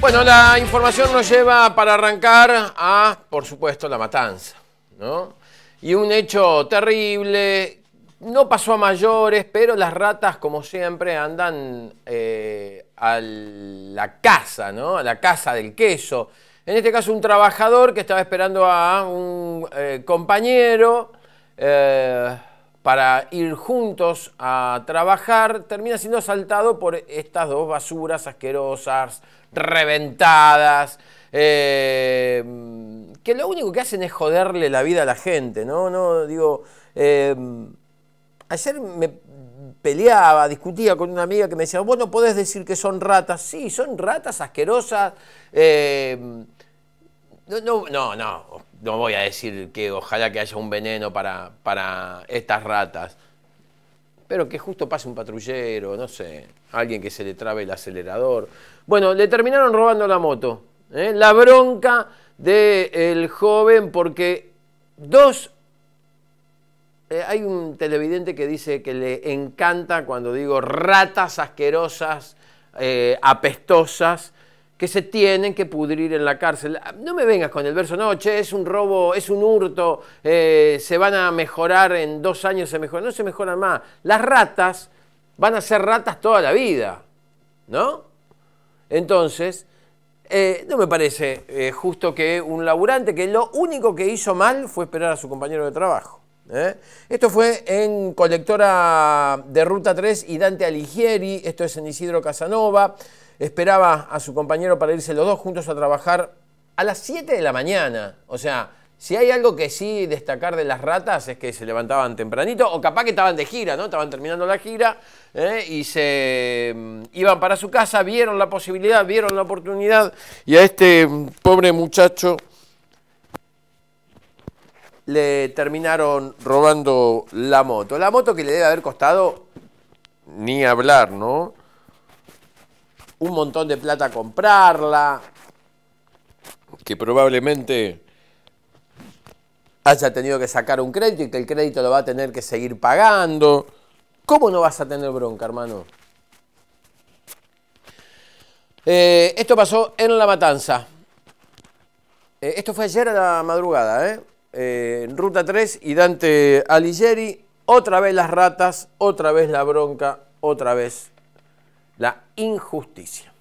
Bueno, la información nos lleva para arrancar a, por supuesto, la matanza, ¿no? Y un hecho terrible, no pasó a mayores, pero las ratas, como siempre, andan eh, a la casa, ¿no? A la casa del queso. En este caso, un trabajador que estaba esperando a un eh, compañero. Eh, para ir juntos a trabajar, termina siendo asaltado por estas dos basuras asquerosas, reventadas, eh, que lo único que hacen es joderle la vida a la gente, ¿no? No, digo, eh, ayer me peleaba, discutía con una amiga que me decía, vos no podés decir que son ratas, sí, son ratas asquerosas. Eh, no, no, no, voy a decir que ojalá que haya un veneno para, estas ratas. Pero que justo pase un patrullero, no sé, alguien que se le trabe el acelerador. Bueno, le terminaron robando la moto. ¿eh? La bronca del joven porque dos... Eh, hay un televidente que dice que le encanta cuando digo ratas asquerosas, eh, apestosas, que se tienen que pudrir en la cárcel. Ah, no me vengas con el verso, no, che, es un robo, es un hurto, eh, se van a mejorar en dos años, se mejoran, no se mejoran más. Las ratas van a ser ratas toda la vida, ¿no? Entonces, eh, no me parece eh, justo que un laburante que lo único que hizo mal fue esperar a su compañero de trabajo. ¿eh? Esto fue en Colectora de Ruta 3 y Dante Alighieri, esto es en Isidro Casanova. Esperaba a su compañero para irse los dos juntos a trabajar a las 7 de la mañana. O sea, si hay algo que sí destacar de las ratas es que se levantaban tempranito, o capaz que estaban de gira, ¿no? Estaban terminando la gira ¿eh? y se mm, iban para su casa, vieron la posibilidad, vieron la oportunidad y a este mm, pobre muchacho le terminaron robando la moto. La moto que le debe haber costado, ni hablar, ¿no? Un montón de plata comprarla, que probablemente haya tenido que sacar un crédito y que el crédito lo va a tener que seguir pagando. ¿Cómo no vas a tener bronca, hermano? Eh, esto pasó en La Matanza. Eh, esto fue ayer a la madrugada, ¿eh? Eh, en Ruta 3 y Dante Alighieri. Otra vez las ratas, otra vez la bronca, otra vez la injusticia.